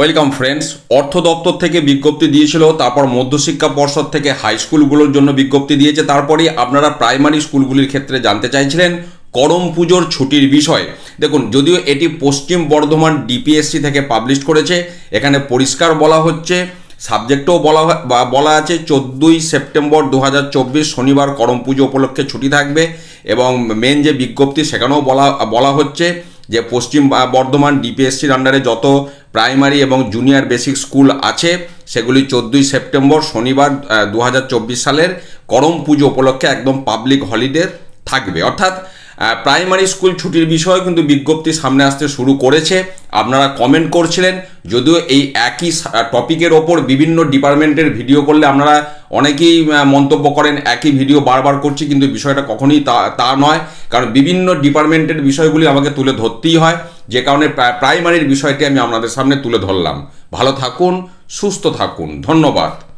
welcome friends অর্থ দপ্তর থেকে বিজ্ঞপ্তি দিয়েছিল তারপর মধ্যশিক্ষা পর্ষদ থেকে হাই স্কুলগুলোর জন্য বিজ্ঞপ্তি দিয়েছে তারপরেই আপনারা প্রাইমারি স্কুলগুলির ক্ষেত্রে জানতে চাইছিলেন করম পুজোর ছুটির বিষয় দেখুন যদিও এটি পশ্চিম বর্ধমান ডিপিএসসি থেকে পাবলিশ করেছে এখানে পরিষ্কার বলা হচ্ছে সাবজেক্টও বলা বলা আছে চোদ্দোই সেপ্টেম্বর দু শনিবার করম পুজো উপলক্ষে ছুটি থাকবে এবং মেন যে বিজ্ঞপ্তি সেখানেও বলা বলা হচ্ছে যে পশ্চিম বর্ধমান ডিপিএসসির আন্ডারে যত প্রাইমারি এবং জুনিয়র বেসিক স্কুল আছে সেগুলি চোদ্দোই সেপ্টেম্বর শনিবার দু সালের করম পুজো উপলক্ষে একদম পাবলিক হলিডে থাকবে অর্থাৎ প্রাইমারি স্কুল ছুটির বিষয়ে কিন্তু বিজ্ঞপ্তি সামনে আসতে শুরু করেছে আপনারা কমেন্ট করছিলেন যদিও এই একই টপিকের ওপর বিভিন্ন ডিপার্টমেন্টের ভিডিও করলে আপনারা অনেকেই মন্তব্য করেন একই ভিডিও বারবার করছি কিন্তু বিষয়টা কখনই তা তা নয় কারণ বিভিন্ন ডিপার্টমেন্টের বিষয়গুলি আমাকে তুলে ধরতেই হয় যে কারণে প্রাইমারির বিষয়টি আমি আপনাদের সামনে তুলে ধরলাম ভালো থাকুন সুস্থ থাকুন ধন্যবাদ